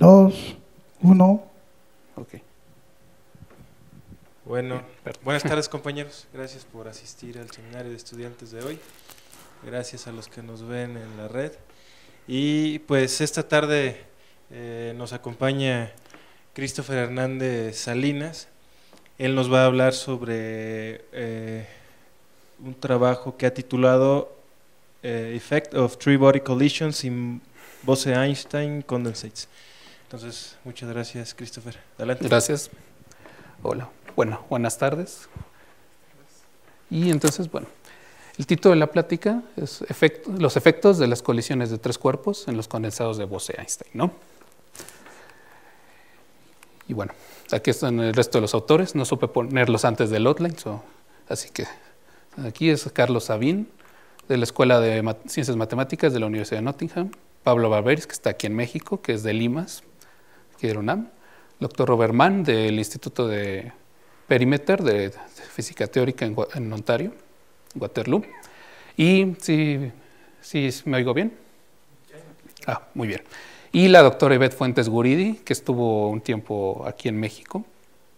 dos, uno. Ok. Bueno, buenas tardes compañeros. Gracias por asistir al seminario de estudiantes de hoy. Gracias a los que nos ven en la red. Y pues esta tarde eh, nos acompaña Christopher Hernández Salinas. Él nos va a hablar sobre eh, un trabajo que ha titulado eh, Effect of Three Body Collisions in Bose-Einstein Condensates. Entonces, muchas gracias, Christopher. Adelante. Gracias. Hola. Bueno, buenas tardes. Y entonces, bueno, el título de la plática es los efectos de las colisiones de tres cuerpos en los condensados de Bose-Einstein, ¿no? Y bueno, aquí están el resto de los autores, no supe ponerlos antes del outline, así que aquí es Carlos Sabín, de la Escuela de Ciencias Matemáticas de la Universidad de Nottingham, Pablo Barberis, que está aquí en México, que es de Limas, doctor Robert Mann del Instituto de Perimeter de Física Teórica en, Ontario, Waterloo. Y si me oigo bien. Ah, muy bien. Y la doctora Yvette Fuentes Guridi, que estuvo un tiempo aquí en México.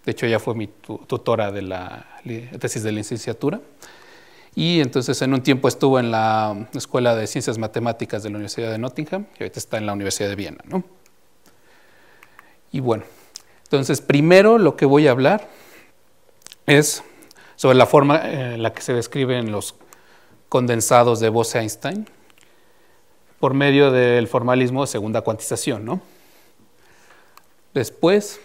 De hecho, ella fue mi tutora de la tesis de licenciatura. Y entonces en un tiempo estuvo en la Escuela de Ciencias Matemáticas de la Universidad de Nottingham y ahorita está en la Universidad de Viena, ¿no? Y bueno, entonces primero lo que voy a hablar es sobre la forma en eh, la que se describen los condensados de Bose-Einstein por medio del formalismo de segunda cuantización. ¿no? Después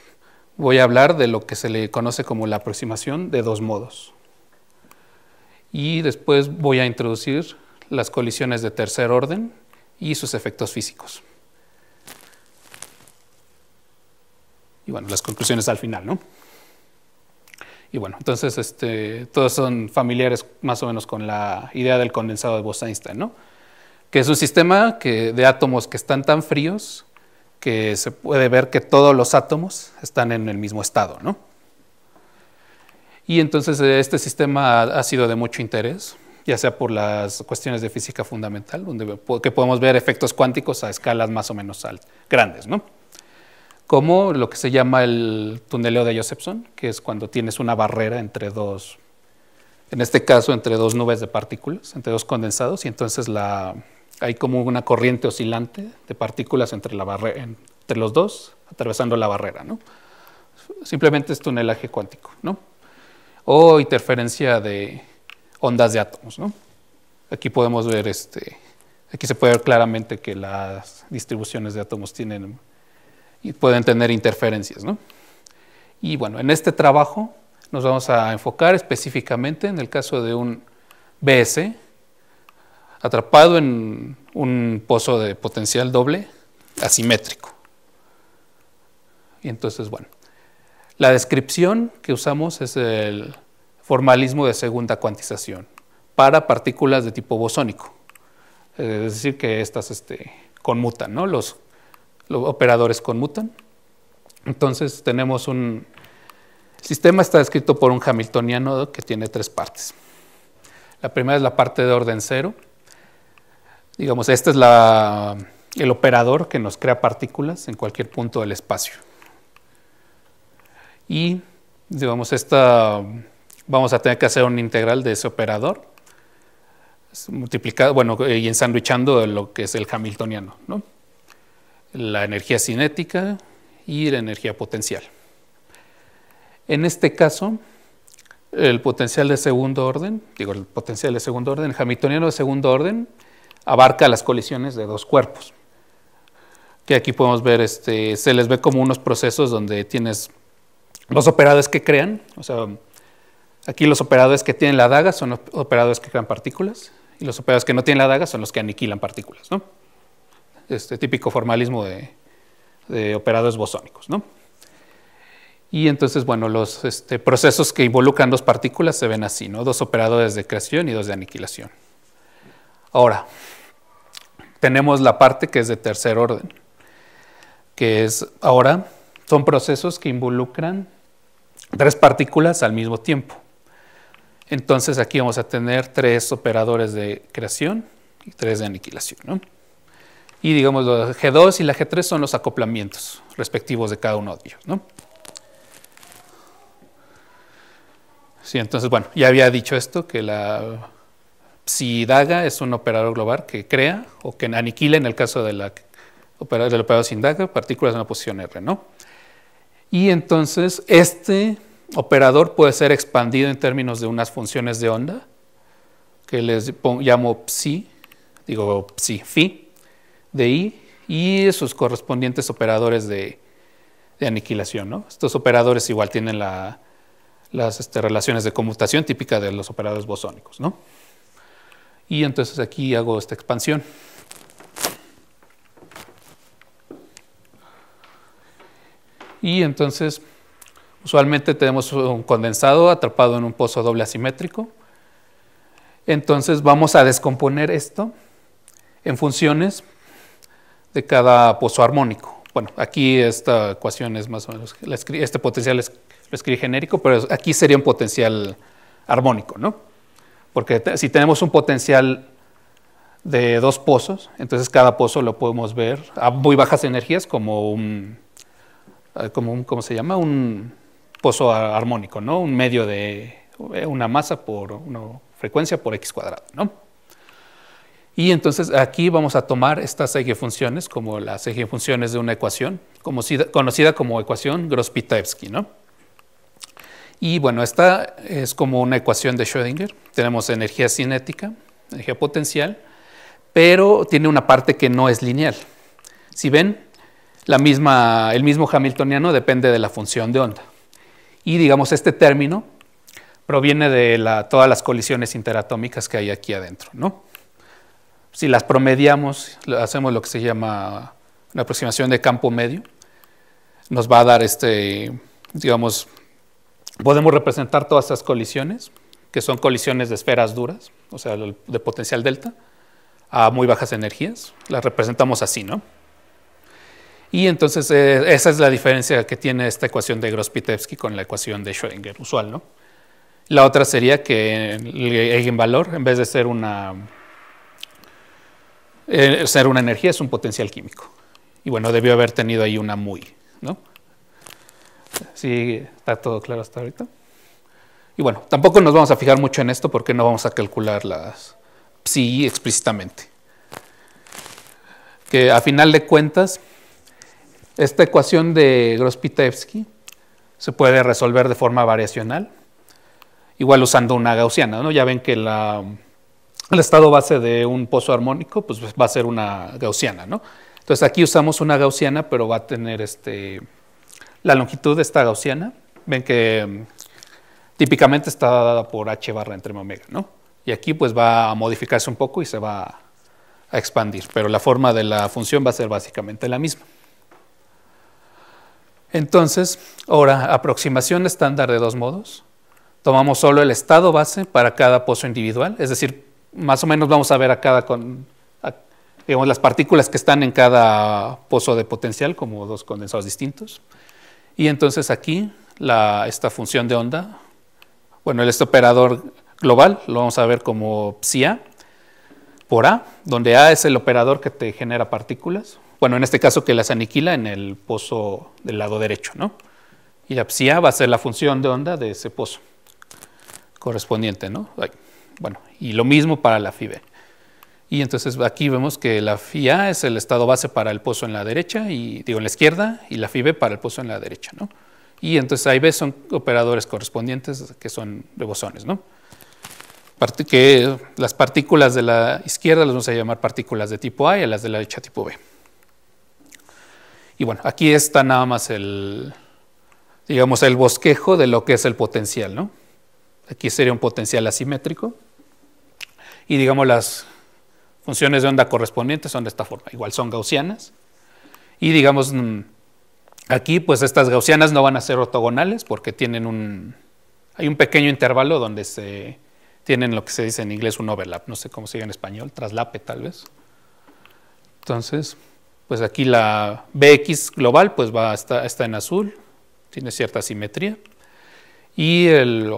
voy a hablar de lo que se le conoce como la aproximación de dos modos. Y después voy a introducir las colisiones de tercer orden y sus efectos físicos. y bueno, las conclusiones al final, ¿no? Y bueno, entonces este, todos son familiares más o menos con la idea del condensado de Bose-Einstein, ¿no? Que es un sistema que, de átomos que están tan fríos que se puede ver que todos los átomos están en el mismo estado, ¿no? Y entonces eh, este sistema ha sido de mucho interés, ya sea por las cuestiones de física fundamental, donde que podemos ver efectos cuánticos a escalas más o menos grandes, ¿no? como lo que se llama el tuneleo de Josephson, que es cuando tienes una barrera entre dos, en este caso entre dos nubes de partículas, entre dos condensados, y entonces hay como una corriente oscilante de partículas entre, la entre los dos, atravesando la barrera. ¿no? Simplemente es tunelaje cuántico, ¿no? o interferencia de ondas de átomos. ¿no? Aquí podemos ver, este, aquí se puede ver claramente que las distribuciones de átomos tienen y pueden tener interferencias. ¿no? Y bueno, en este trabajo nos vamos a enfocar específicamente en el caso de un BS atrapado en un pozo de potencial doble asimétrico. Y entonces, bueno, la descripción que usamos es el formalismo de segunda cuantización para partículas de tipo bosónico. Es decir, que estas este, conmutan, ¿no? Los los operadores conmutan. Entonces tenemos un... sistema está descrito por un hamiltoniano que tiene tres partes. La primera es la parte de orden cero. Digamos, este es el operador que nos crea partículas en cualquier punto del espacio. Y, digamos, esta, vamos a tener que hacer un integral de ese operador, multiplicado, bueno, eh, y ensandwichando lo que es el hamiltoniano, ¿no? la energía cinética y la energía potencial. En este caso, el potencial de segundo orden, digo, el potencial de segundo orden, el hamiltoniano de segundo orden, abarca las colisiones de dos cuerpos. Que aquí podemos ver, este, se les ve como unos procesos donde tienes los operadores que crean, o sea, aquí los operadores que tienen la daga son los operadores que crean partículas, y los operadores que no tienen la daga son los que aniquilan partículas, ¿no? este típico formalismo de, operadores bosónicos. ¿no? Y entonces, bueno, los este, procesos que involucran dos partículas se ven así, ¿no? Dos operadores de creación y dos de aniquilación. Ahora, tenemos la parte que es de tercer orden, que es ahora, son procesos que involucran tres partículas al mismo tiempo. Entonces aquí vamos a tener tres operadores de creación y tres de aniquilación, ¿no? Y digamos, la G2 y la G3 son los acoplamientos respectivos de cada uno de ellos. ¿no? Sí, entonces, bueno, ya había dicho esto, que la psi daga es un operador global que crea o que aniquila en el caso de la, del operador sin daga partículas en la posición R, ¿no? Y entonces este operador puede ser expandido en términos de unas funciones de onda que les llamo psi, digo psi phi, de I y sus correspondientes operadores de, aniquilación. Estos operadores igual tienen las este, relaciones de conmutación típica de los operadores bosónicos. Y entonces aquí hago esta expansión. Y entonces, usualmente tenemos un condensado atrapado en un pozo doble asimétrico. Entonces vamos a descomponer esto en funciones de cada pozo armónico. Bueno, aquí esta ecuación es más o menos, este potencial es, lo escribí genérico, pero aquí sería un potencial armónico, ¿no? Porque si tenemos un potencial de dos pozos, entonces cada pozo lo podemos ver a muy bajas energías como un, eh, como un ¿cómo se llama? Un pozo armónico, ¿no? Un medio de eh, una masa por una frecuencia por x cuadrado, ¿no? Y entonces aquí vamos a tomar estas eigenfunciones como las eigenfunciones de una ecuación, conocida como ecuación gross ¿no? Y bueno, esta es como una ecuación de Schrödinger. Tenemos energía cinética, energía potencial, pero tiene una parte que no es lineal. Si ven, la misma, el mismo hamiltoniano depende de la función de onda. Y digamos, este término proviene de todas las colisiones interatómicas que hay aquí adentro, ¿no? Si las promediamos, hacemos lo que se llama una aproximación de campo medio, nos va a dar este, digamos, podemos representar todas estas colisiones, que son colisiones de esferas duras, o sea, de potencial delta, a muy bajas energías, las representamos así, ¿no? Y entonces eh, esa es la diferencia que tiene esta ecuación de Gross-Pitevsky con la ecuación de Schrödinger usual, ¿no? La otra sería que el eigenvalor, en vez de ser una eh, ser una energía es un potencial químico. Y bueno, debió haber tenido ahí una muy, ¿no? Sí, está todo claro hasta ahorita. Y bueno, tampoco nos vamos a fijar mucho en esto porque no vamos a calcular las psi explícitamente. Que a final de cuentas, esta ecuación de Grospitevsky se puede resolver de forma variacional, igual usando una gaussiana, ¿no? Ya ven que la el estado base de un pozo armónico, pues va a ser una gaussiana, ¿no? Entonces aquí usamos una gaussiana, pero va a tener este, la longitud de esta gaussiana. Ven que mm, típicamente está dada por h barra entre omega, ¿no? Y aquí pues va a modificarse un poco y se va a expandir, pero la forma de la función va a ser básicamente la misma. Entonces, ahora, aproximación estándar de dos modos. Tomamos solo el estado base para cada pozo individual, es decir, más o menos vamos a ver a cada, con, las partículas que están en cada pozo de potencial como dos condensados distintos. Y entonces aquí esta función de onda, bueno, este operador global lo vamos a ver como psi por A, donde A es el operador que te genera partículas. Bueno, en este caso que las aniquila en el pozo del lado derecho, ¿no? Y la psi va a ser la función de onda de ese pozo correspondiente, ¿no? Bueno, y lo mismo para la FIBE. Y entonces aquí vemos que la FIA es el estado base para el pozo en la derecha, y digo en la izquierda, y la FIBE para el pozo en la derecha, ¿no? Y entonces A y B son operadores correspondientes que son de bosones, ¿no? que las partículas de la izquierda las vamos a llamar partículas de tipo A y a las de la derecha tipo B. Y bueno, aquí está nada más el, digamos, el bosquejo de lo que es el potencial, ¿no? Aquí sería un potencial asimétrico y digamos las funciones de onda correspondientes son de esta forma, igual son gaussianas y digamos mm, aquí pues estas gaussianas no van a ser ortogonales porque tienen un hay un pequeño intervalo donde se tienen lo que se dice en inglés un overlap, no sé cómo se diga en español, traslape tal vez. Entonces, pues aquí la BX global pues va está, está en azul, tiene cierta simetría y el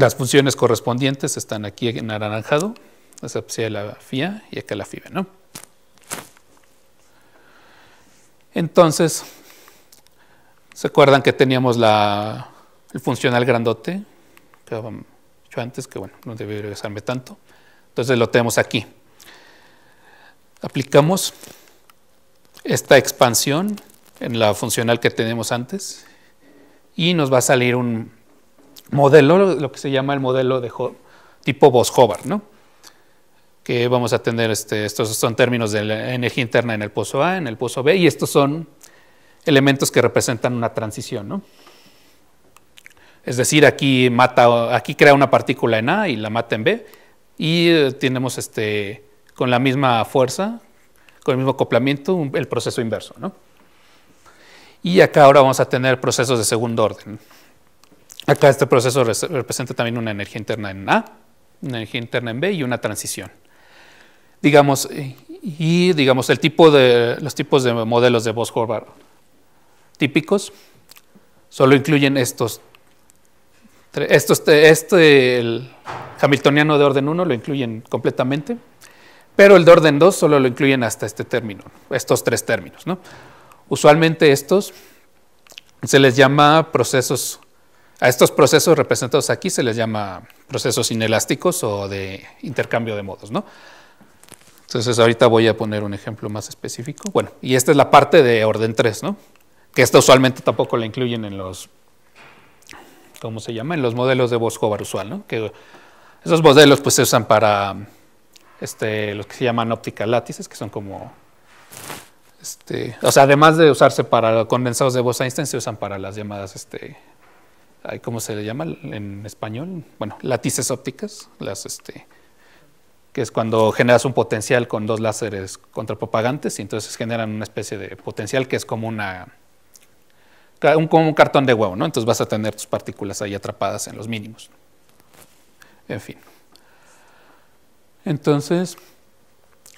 las funciones correspondientes están aquí en anaranjado, es pues, la FIA y acá la fibe ¿no? Entonces, ¿se acuerdan que teníamos la, el funcional grandote? Que antes, que bueno, no debí regresarme tanto. Entonces lo tenemos aquí. Aplicamos esta expansión en la funcional que tenemos antes y nos va a salir un modelo, lo que se llama el modelo de tipo bosch ¿no? que vamos a tener, este, estos son términos de la energía interna en el pozo A, en el pozo B, y estos son elementos que representan una transición. Es decir, aquí, mata, aquí crea una partícula en A y la mata en B, y eh, tenemos este, con la misma fuerza, con el mismo acoplamiento, el proceso inverso. Y acá ahora vamos a tener procesos de segundo orden. Acá este proceso representa también una energía interna en A, una energía interna en B y una transición. Digamos, y digamos, el tipo de, los tipos de modelos de bosch horvath típicos solo incluyen estos. estos este, el hamiltoniano de orden 1 lo incluyen completamente, pero el de orden 2 solo lo incluyen hasta este término, estos tres términos. Usualmente estos se les llama procesos a estos procesos representados aquí se les llama procesos inelásticos o de intercambio de modos, ¿no? Entonces ahorita voy a poner un ejemplo más específico. Bueno, y esta es la parte de orden 3, ¿no? Que esta usualmente tampoco la incluyen en los, ¿cómo se llama? En los modelos de Boscovar usual, ¿no? Que esos modelos pues se usan para este, los que se llaman óptica látices, que son como, este, o sea, además de usarse para condensados de Bose-Einstein, se usan para las llamadas, este, ¿Cómo se le llama en español, bueno, latices ópticas, las este, que es cuando generas un potencial con dos láseres contrapropagantes y entonces generan una especie de potencial que es como una un, como un cartón de huevo, ¿no? Entonces vas a tener tus partículas ahí atrapadas en los mínimos. En fin. Entonces,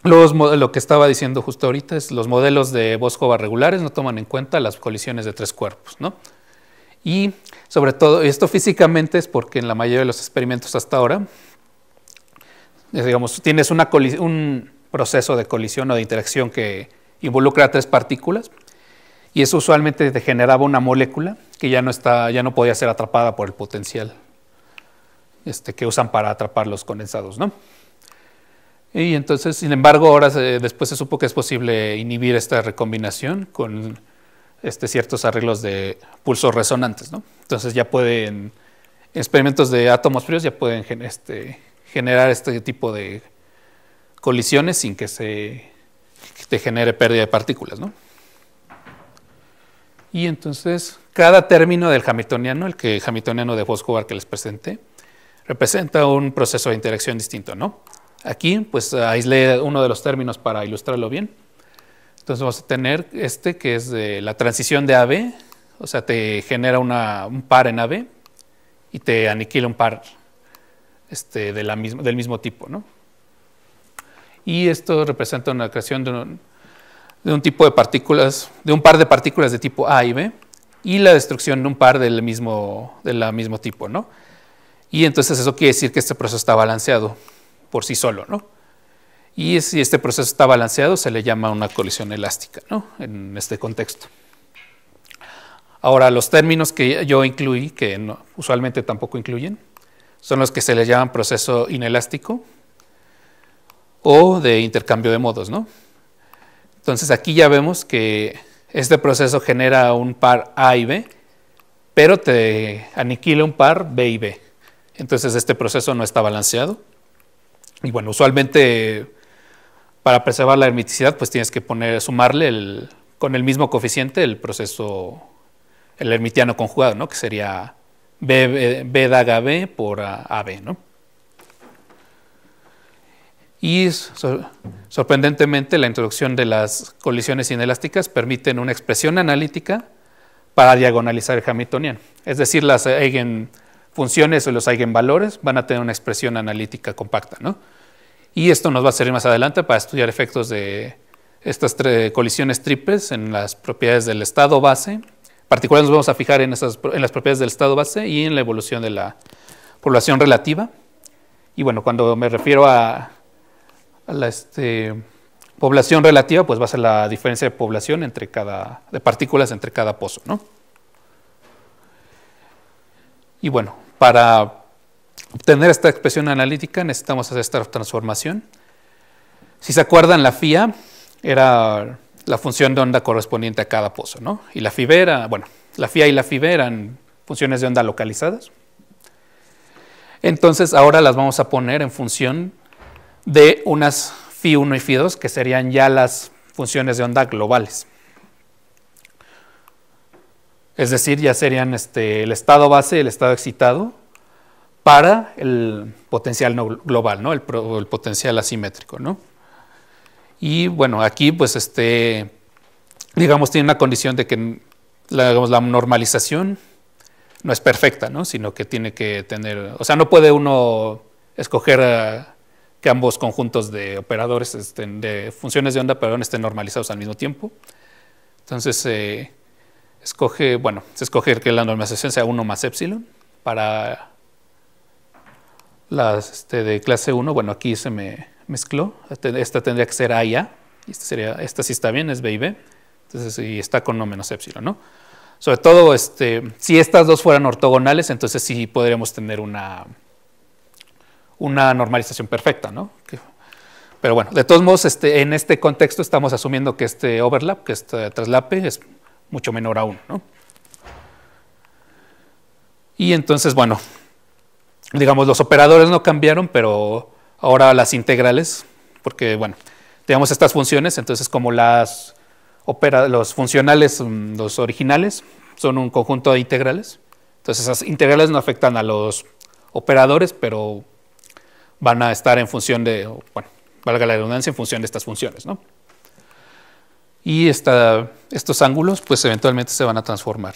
los, lo que estaba diciendo justo ahorita es los modelos de Boscova regulares no toman en cuenta las colisiones de tres cuerpos, ¿no? Y sobre todo, esto físicamente es porque en la mayoría de los experimentos hasta ahora, digamos, tienes un proceso de colisión o de interacción que involucra a tres partículas y eso usualmente te generaba una molécula que ya no, está, ya no podía ser atrapada por el potencial este, que usan para atrapar los condensados. ¿no? Y entonces, sin embargo, ahora después se supo que es posible inhibir esta recombinación con este, ciertos arreglos de pulsos resonantes. Entonces ya pueden, experimentos de átomos fríos ya pueden este, generar este tipo de colisiones sin que se te genere pérdida de partículas. Y entonces cada término del hamiltoniano, el que hamiltoniano de Foscobar que les presenté, representa un proceso de interacción distinto. Aquí pues aislé uno de los términos para ilustrarlo bien. Entonces vas a tener este que es de la transición de AB, o sea, te genera un par en AB y te aniquila un par este, de la del mismo tipo. ¿no? Y esto representa una creación de un, tipo de partículas, de un par de partículas de tipo A y B y la destrucción de un par del mismo, del mismo tipo. ¿no? Y entonces eso quiere decir que este proceso está balanceado por sí solo. ¿no? Y si este proceso está balanceado, se le llama una colisión elástica ¿no? en este contexto. Ahora, los términos que yo incluí, que usualmente tampoco incluyen, son los que se le llaman proceso inelástico o de intercambio de modos. ¿no? Entonces aquí ya vemos que este proceso genera un par A y B, pero te aniquila un par B y B. Entonces este proceso no está balanceado. Y bueno, usualmente para preservar la hermiticidad, pues tienes que poner, sumarle con el mismo coeficiente el proceso, el hermitiano conjugado, ¿no? que sería B, B, B por AB. ¿no? Y sorprendentemente la introducción de las colisiones inelásticas permiten una expresión analítica para diagonalizar el hamiltoniano. Es decir, las eigenfunciones o los eigenvalores van a tener una expresión analítica compacta. ¿no? Y esto nos va a servir más adelante para estudiar efectos de estas colisiones triples en las propiedades del estado base. Particularmente nos vamos a fijar en, las propiedades del estado base y en la evolución de la población relativa. Y bueno, cuando me refiero a, la este, población relativa, pues va a ser la diferencia de población entre cada, de partículas entre cada pozo. ¿no? Y bueno, para obtener esta expresión analítica necesitamos hacer esta transformación. Si se acuerdan, la FIA era la función de onda correspondiente a cada pozo, ¿no? Y la FIBERA, bueno, la FIA y la FIB eran funciones de onda localizadas. Entonces ahora las vamos a poner en función de unas fi 1 y fi 2 que serían ya las funciones de onda globales. Es decir, ya serían este, el estado base, el estado excitado para el potencial global, ¿no? El, potencial asimétrico. ¿no? Y bueno, aquí pues este, digamos, tiene una condición de que la, normalización no es perfecta, ¿no? sino que tiene que tener, o sea, no puede uno escoger que ambos conjuntos de operadores, estén, de funciones de onda, perdón, estén normalizados al mismo tiempo. Entonces, eh, escoge, bueno, se escoge que la normalización sea 1 más epsilon para las este, de clase 1, bueno, aquí se me mezcló. Este, esta tendría que ser A y A. esta, sería, esta sí está bien, es B y B. Entonces, y está con no menos epsilon, ¿no? Sobre todo, este, si estas dos fueran ortogonales, entonces sí podríamos tener una, una normalización perfecta, ¿no? pero bueno, de todos modos, este, en este contexto estamos asumiendo que este overlap, que este traslape, es mucho menor aún, ¿no? Y entonces, bueno, digamos, los operadores no cambiaron, pero ahora las integrales, porque, bueno, tenemos estas funciones, entonces como las opera, los funcionales, mm, los originales, son un conjunto de integrales, entonces esas integrales no afectan a los operadores, pero van a estar en función de, bueno, valga la redundancia, en función de estas funciones, ¿no? Y esta, estos ángulos, pues eventualmente se van a transformar.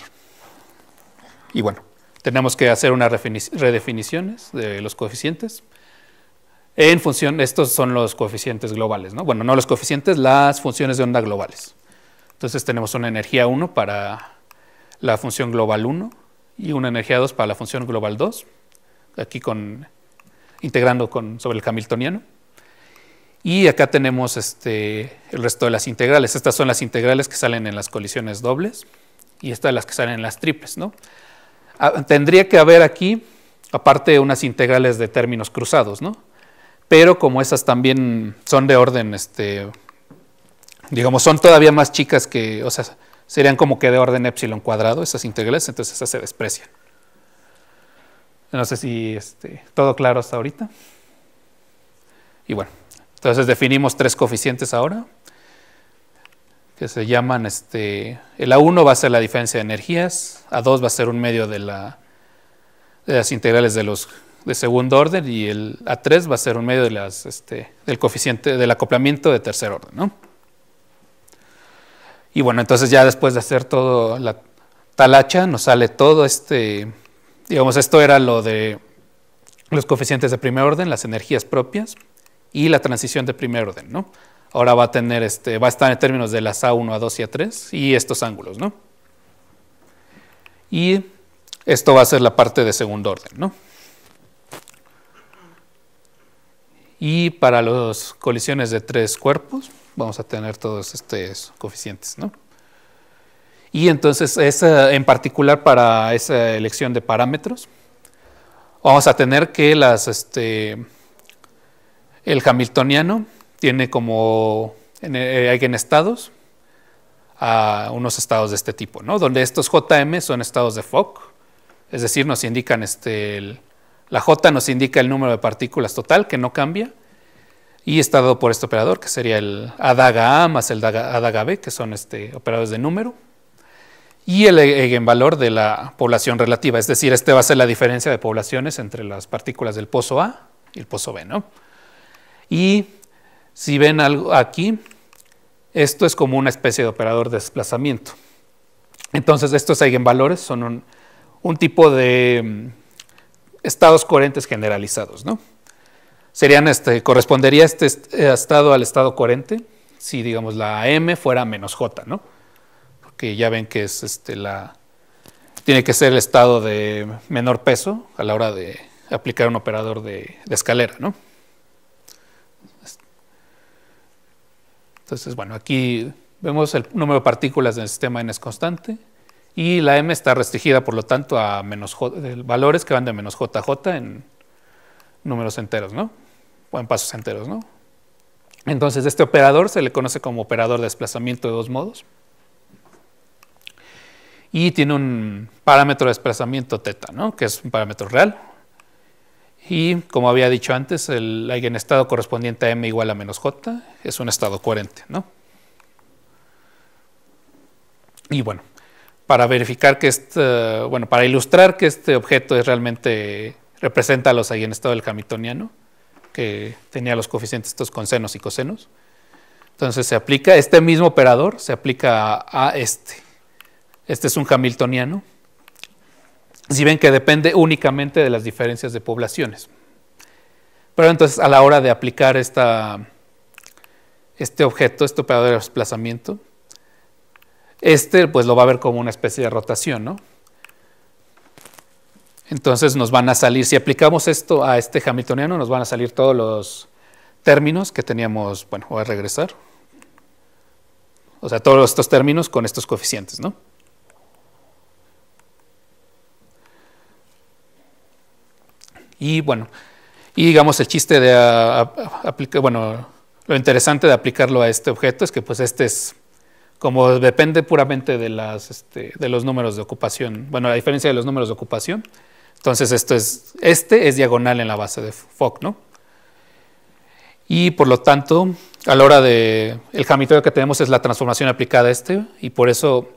Y bueno, tenemos que hacer unas redefiniciones de los coeficientes. En función, estos son los coeficientes globales, ¿no? Bueno, no los coeficientes, las funciones de onda globales. Entonces tenemos una energía 1 para la función global 1 y una energía 2 para la función global 2, aquí con, integrando con, sobre el hamiltoniano. Y acá tenemos este, el resto de las integrales. Estas son las integrales que salen en las colisiones dobles y estas las que salen en las triples, ¿no? Ah, tendría que haber aquí, aparte, unas integrales de términos cruzados, ¿no? Pero como esas también son de orden, este, digamos, son todavía más chicas que, o sea, serían como que de orden epsilon cuadrado, esas integrales, entonces esas se desprecian. No sé si este, todo claro hasta ahorita. Y bueno, entonces definimos tres coeficientes ahora que se llaman, este, el A1 va a ser la diferencia de energías, A2 va a ser un medio de, la, de las integrales de los de segundo orden y el A3 va a ser un medio de las, este, del coeficiente del acoplamiento de tercer orden. ¿no? Y bueno, entonces ya después de hacer todo la talacha, nos sale todo este, digamos, esto era lo de los coeficientes de primer orden, las energías propias y la transición de primer orden, ¿no? ahora va a tener este, va a estar en términos de las A1, A2 y A3 y estos ángulos, ¿no? Y esto va a ser la parte de segundo orden, ¿no? Y para las colisiones de tres cuerpos vamos a tener todos estos coeficientes, ¿no? Y entonces, es en particular para esa elección de parámetros, vamos a tener que las, este, el hamiltoniano tiene como eh, en, estados a unos estados de este tipo, ¿no? Donde estos JM son estados de Fock, es decir, nos indican este, la J nos indica el número de partículas total que no cambia y está dado por este operador que sería el ADAGA A más el ADAGA B, que son este, operadores de número, y el e, eigenvalor de la población relativa, es decir, este va a ser la diferencia de poblaciones entre las partículas del pozo A y el pozo B, ¿no? Y si ven algo aquí, esto es como una especie de operador de desplazamiento. Entonces, estos valores son un, tipo de mm, estados coherentes generalizados, ¿no? Serían este, correspondería este eh, estado al estado coherente si, digamos, la m fuera menos j, ¿no? Porque ya ven que es este, la, tiene que ser el estado de menor peso a la hora de aplicar un operador de escalera, ¿no? Entonces, bueno, aquí vemos el número de partículas del sistema n es constante y la m está restringida, por lo tanto, a valores que van de menos j j en números enteros, ¿no? O en pasos enteros, ¿no? Entonces, este operador se le conoce como operador de desplazamiento de dos modos y tiene un parámetro de desplazamiento teta, ¿no? Que es un parámetro real, y como había dicho antes, el eigenestado correspondiente a m igual a menos j es un estado coherente, ¿no? Y bueno, para verificar que este, bueno, para ilustrar que este objeto es realmente representa a los eigenestados del Hamiltoniano, que tenía los coeficientes estos con senos y cosenos. Entonces se aplica este mismo operador, se aplica a este. Este es un Hamiltoniano si ven que depende únicamente de las diferencias de poblaciones. Pero entonces a la hora de aplicar esta, este objeto, este operador de desplazamiento, este pues lo va a ver como una especie de rotación, ¿no? Entonces nos van a salir, si aplicamos esto a este hamiltoniano, nos van a salir todos los términos que teníamos, bueno, voy a regresar. O sea, todos estos términos con estos coeficientes, ¿no? Y bueno, y digamos el chiste de ah, ah, aplicar, bueno, lo interesante de aplicarlo a este objeto es que pues este es como depende puramente de, las, este, de los números de ocupación, bueno, a diferencia de los números de ocupación, entonces esto es, este es diagonal en la base de Fock, ¿no? Y por lo tanto, a la hora de, el Hamiltoniano que tenemos es la transformación aplicada a este, y por eso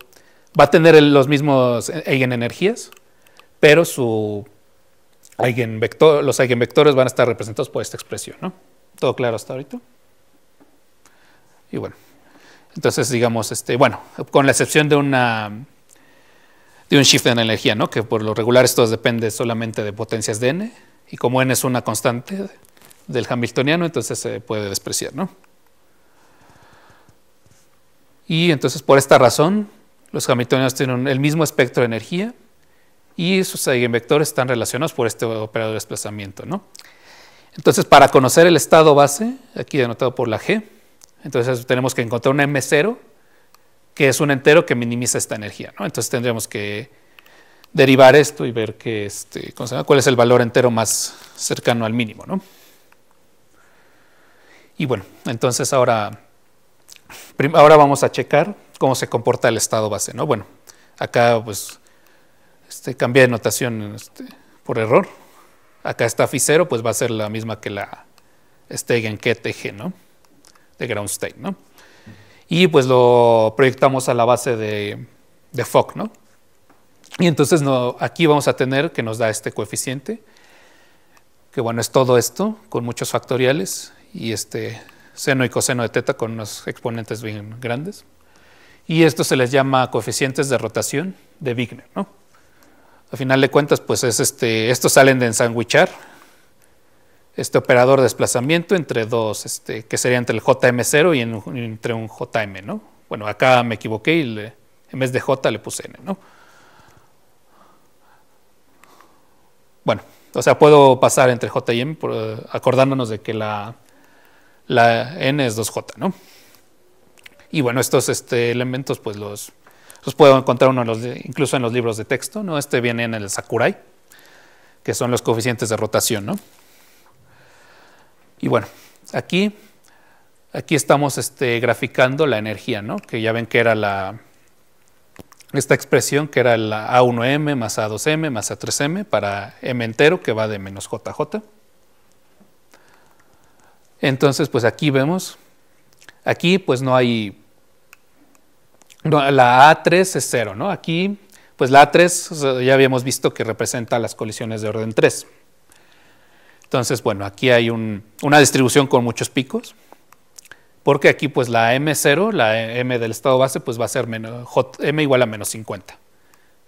va a tener los mismos eh, eigenenergías, pero su los eigenvectores van a estar representados por esta expresión. ¿no? ¿Todo claro hasta ahorita? Y bueno, entonces digamos, este, bueno, con la excepción de una de un shift en energía, ¿no? que por lo regular esto depende solamente de potencias de n, y como n es una constante del hamiltoniano, entonces se puede despreciar. ¿no? Y entonces por esta razón, los hamiltonianos tienen el mismo espectro de energía, y sus eigenvectores están relacionados por este operador de desplazamiento. ¿no? Entonces, para conocer el estado base, aquí denotado por la G, entonces tenemos que encontrar un M0, que es un entero que minimiza esta energía. ¿no? Entonces tendríamos que derivar esto y ver que este, cuál es el valor entero más cercano al mínimo. ¿no? Y bueno, entonces ahora, ahora vamos a checar cómo se comporta el estado base. ¿no? Bueno, acá pues este, cambié de notación este, por error. Acá está Ficero, pues va a ser la misma que la Stegen KTG, ¿no? De ground state, ¿no? Y pues lo proyectamos a la base de, de Fock, ¿no? Y entonces no, aquí vamos a tener que nos da este coeficiente, que bueno, es todo esto, con muchos factoriales, y este seno y coseno de teta con unos exponentes bien grandes. Y esto se les llama coeficientes de rotación de Wigner, ¿no? A final de cuentas, pues es este, estos salen de ensanguichar este operador de desplazamiento entre dos, este, que sería entre el JM0 y, entre un JM, ¿no? Bueno, acá me equivoqué y en vez de J le puse N, ¿no? Bueno, o sea, puedo pasar entre J y M eh, acordándonos de que la, N es 2J, ¿no? Y bueno, estos este, elementos pues los pues puedo encontrar uno incluso en los libros de texto, ¿no? Este viene en el Sakurai, que son los coeficientes de rotación, ¿no? Y bueno, aquí, aquí estamos este, graficando la energía, ¿no? Que ya ven que era la, esta expresión que era la A1M más A2M más A3M para M entero que va de menos JJ. Entonces, pues aquí vemos, aquí pues no hay la A3 es 0, ¿no? Aquí, pues la A3 ya habíamos visto que representa las colisiones de orden 3. Entonces, bueno, aquí hay una distribución con muchos picos, porque aquí pues la M0, la M del estado base, pues va a ser M igual a menos 50,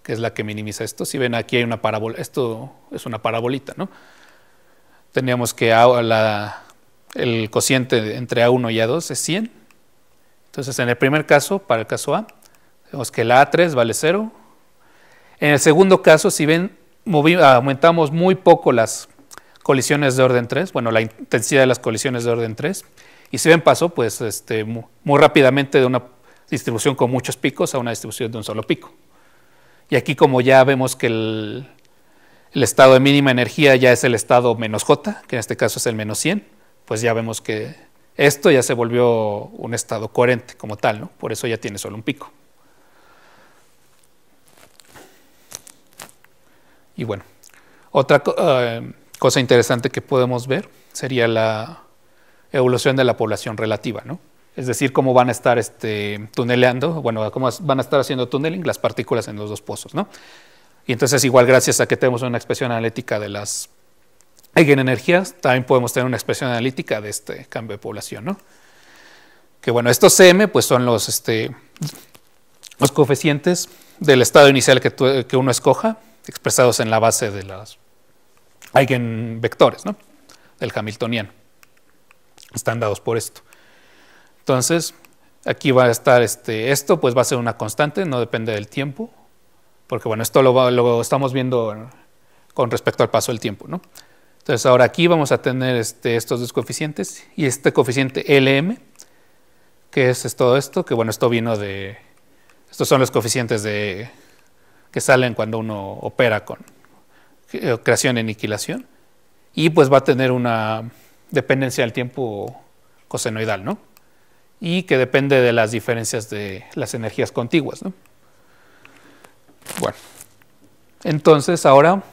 que es la que minimiza esto. Si ven aquí hay una parábola, esto es una parabolita, ¿no? Teníamos que el cociente entre A1 y A2 es 100, entonces, en el primer caso, para el caso A, vemos que la A3 vale 0. En el segundo caso, si ven, aumentamos muy poco las colisiones de orden 3, bueno, la intensidad de las colisiones de orden 3, y si ven pasó, pues este, muy, rápidamente de una distribución con muchos picos a una distribución de un solo pico. Y aquí como ya vemos que el, el estado de mínima energía ya es el estado menos J, que en este caso es el menos 100, pues ya vemos que esto ya se volvió un estado coherente como tal, ¿no? por eso ya tiene solo un pico. Y bueno, otra eh, cosa interesante que podemos ver sería la evolución de la población relativa, ¿no? es decir, cómo van a estar este, tuneleando, bueno, cómo van a estar haciendo tuneling las partículas en los dos pozos. ¿no? Y entonces igual gracias a que tenemos una expresión analítica de las hay energías, también podemos tener una expresión analítica de este cambio de población, ¿no? Que bueno, estos CM pues son los, este, los coeficientes del estado inicial que, uno escoja, expresados en la base de los eigenvectores, ¿no? Del hamiltoniano. Están dados por esto. Entonces, aquí va a estar este, esto, pues va a ser una constante, no depende del tiempo, porque bueno, esto lo, lo estamos viendo con respecto al paso del tiempo, ¿no? Entonces ahora aquí vamos a tener este, estos dos coeficientes y este coeficiente LM, que es, todo esto, que bueno, esto vino de, estos son los coeficientes de, que salen cuando uno opera con eh, creación y aniquilación, y pues va a tener una dependencia del tiempo cosenoidal, ¿no? Y que depende de las diferencias de las energías contiguas, ¿no? Bueno, entonces ahora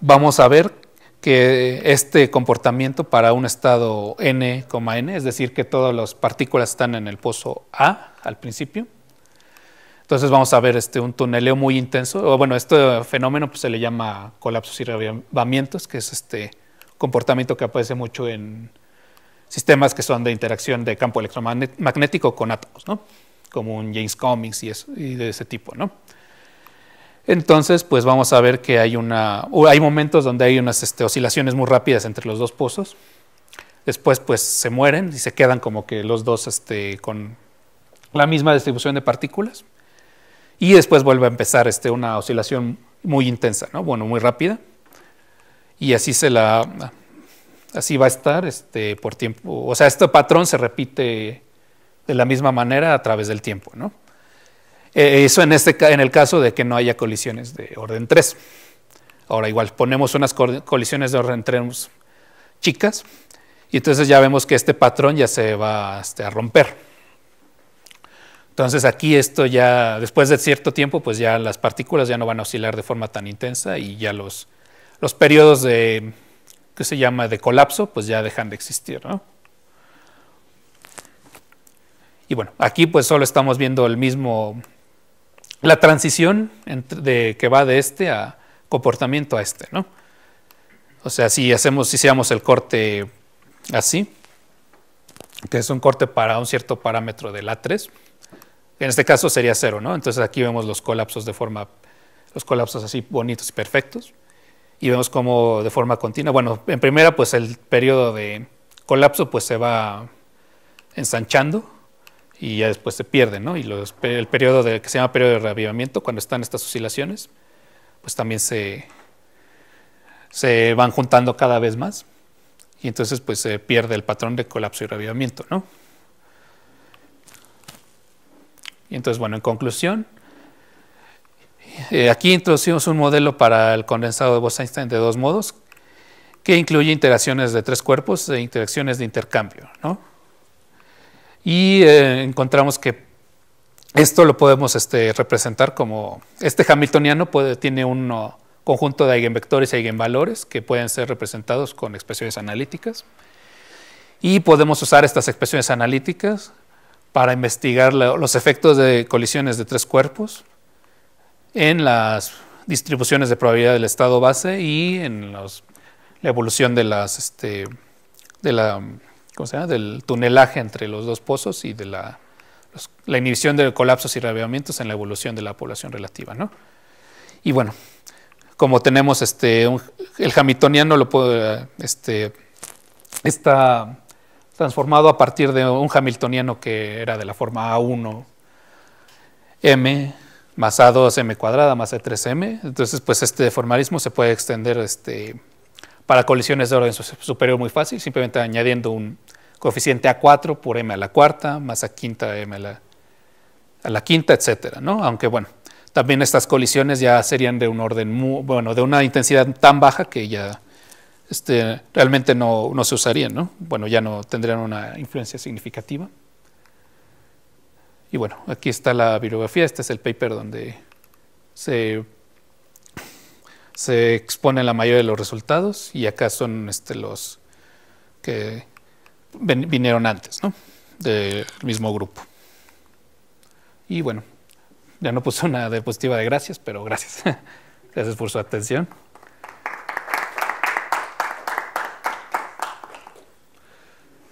vamos a ver que este comportamiento para un estado n, n, es decir, que todas las partículas están en el pozo A al principio. Entonces vamos a ver este, un tuneleo muy intenso. O bueno, este fenómeno pues, se le llama colapsos y revivamientos, que es este comportamiento que aparece mucho en sistemas que son de interacción de campo electromagnético con átomos, como un James Cummings y, y de ese tipo. ¿no? Entonces, pues vamos a ver que hay, una, hay momentos donde hay unas este, oscilaciones muy rápidas entre los dos pozos. Después, pues se mueren y se quedan como que los dos este, con la misma distribución de partículas. Y después vuelve a empezar este, una oscilación muy intensa, ¿no? bueno, muy rápida. Y así se la, así va a estar este, por tiempo. O sea, este patrón se repite de la misma manera a través del tiempo, ¿no? Eh, eso en, este, en el caso de que no haya colisiones de orden 3. Ahora igual ponemos unas colisiones de orden 3 chicas y entonces ya vemos que este patrón ya se va este, a romper. Entonces aquí esto ya, después de cierto tiempo, pues ya las partículas ya no van a oscilar de forma tan intensa y ya los, los periodos de, ¿qué se llama de colapso, pues ya dejan de existir. Y bueno, aquí pues solo estamos viendo el mismo, la transición de, que va de este a comportamiento a este, ¿no? O sea, si hacemos, si el corte así, que es un corte para un cierto parámetro de la 3 en este caso sería cero, ¿no? Entonces aquí vemos los colapsos de forma, los colapsos así bonitos y perfectos, y vemos cómo de forma continua, bueno, en primera pues el periodo de colapso pues se va ensanchando, y ya después se pierden, ¿no? Y el periodo de, que se llama periodo de reavivamiento, cuando están estas oscilaciones, pues también se, se van juntando cada vez más y entonces pues se pierde el patrón de colapso y reavivamiento, ¿no? Y entonces, bueno, en conclusión, eh, aquí introducimos un modelo para el condensado de Bose-Einstein de dos modos, que incluye interacciones de tres cuerpos e interacciones de intercambio, ¿no? y eh, encontramos que esto lo podemos este, representar como este hamiltoniano puede, tiene un uh, conjunto de eigenvectores y eigenvalores que pueden ser representados con expresiones analíticas. Y podemos usar estas expresiones analíticas para investigar los efectos de colisiones de tres cuerpos en las distribuciones de probabilidad del estado base y en la evolución de, las, este, de la ¿cómo se del tunelaje entre los dos pozos y de la, inhibición de colapsos y reavivamientos en la evolución de la población relativa. Y bueno, como tenemos este, el hamiltoniano, lo este, está transformado a partir de un hamiltoniano que era de la forma A1, M, más A2, M cuadrada, más E3, M. Entonces, pues este formalismo se puede extender este, para colisiones de orden superior muy fácil, simplemente añadiendo un coeficiente A4 por m a la cuarta, más a quinta m a la, quinta, etcétera, ¿no? Aunque bueno, también estas colisiones ya serían de un orden, muy, bueno, de una intensidad tan baja que ya este, realmente no, no, se usarían, ¿no? Bueno, ya no tendrían una influencia significativa. Y bueno, aquí está la bibliografía, este es el paper donde se se exponen la mayoría de los resultados y acá son este, los que vinieron antes, ¿no? Del mismo grupo. Y bueno, ya no puse una diapositiva de gracias, pero gracias. gracias por su atención.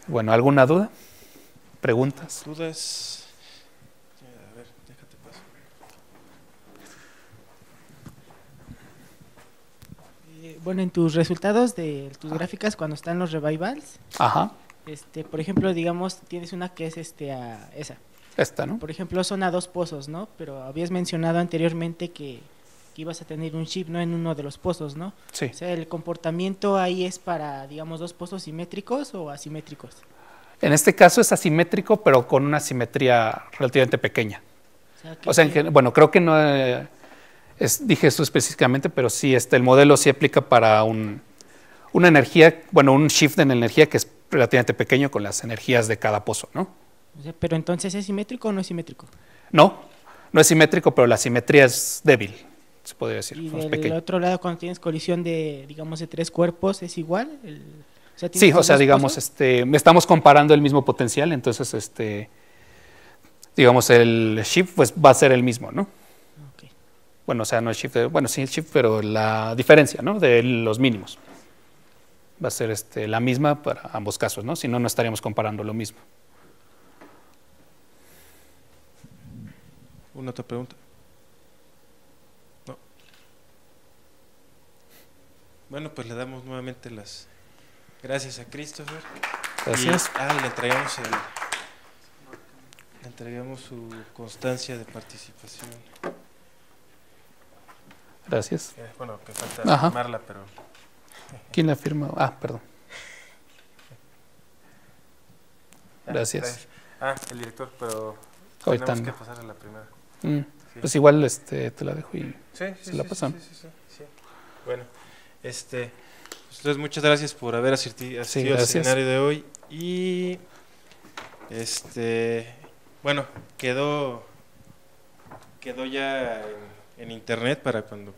Bueno, ¿alguna duda? ¿Preguntas? ¿Dudas? bueno, en tus resultados de tus ah. gráficas cuando están los revivals. Ajá. Este, por ejemplo, digamos, tienes una que es este esa. Esta, ¿no? Por ejemplo, son a dos pozos, ¿no? Pero habías mencionado anteriormente que, ibas a tener un chip, ¿no? En uno de los pozos, ¿no? Sí. O sea, el comportamiento ahí es para, digamos, dos pozos simétricos o asimétricos. En este caso es asimétrico, pero con una simetría relativamente pequeña. O sea, que, bueno, creo que no... Eh, dije esto específicamente, pero sí, este, el modelo sí aplica para un, una energía, bueno, un shift en energía que es relativamente pequeño con las energías de cada pozo, ¿no? Pero entonces, ¿es simétrico o no es simétrico? No, no es simétrico, pero la simetría es débil, se podría decir. Y del otro lado, cuando tienes colisión de, digamos, de tres cuerpos, ¿es igual? sí, o sea, digamos, este, estamos comparando el mismo potencial, entonces, este, digamos, el shift pues, va a ser el mismo, ¿no? Bueno, o sea, no es shift, bueno, sí el shift, pero la diferencia ¿no? de los mínimos va a ser este, la misma para ambos casos, ¿no? si no, no estaríamos comparando lo mismo. ¿Una otra pregunta? No. Bueno, pues le damos nuevamente las gracias a Christopher. Gracias. ah, le entregamos le entregamos su constancia de participación. Gracias. Bueno, que falta firmarla, pero. ¿Quién la firma? Ah, perdón. Ah, gracias. Ah, el director, pero Hoy tenemos que pasar a la primera. Mm, pues igual este, te la dejo y sí, sí, se la pasan. Bueno, este, entonces muchas gracias por haber asistido al escenario de hoy y este, bueno, quedó, quedó ya... En, en internet para cuando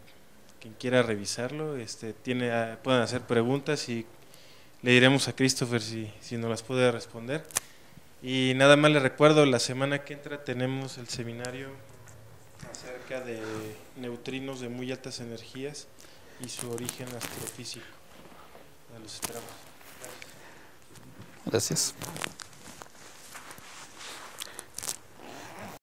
quien quiera revisarlo, este, tiene, ah, puedan hacer preguntas y le diremos a Christopher si, si nos las puede responder. Y nada más le recuerdo, la semana que entra tenemos el seminario acerca de neutrinos de muy altas energías y su origen astrofísico. Los esperamos. Gracias.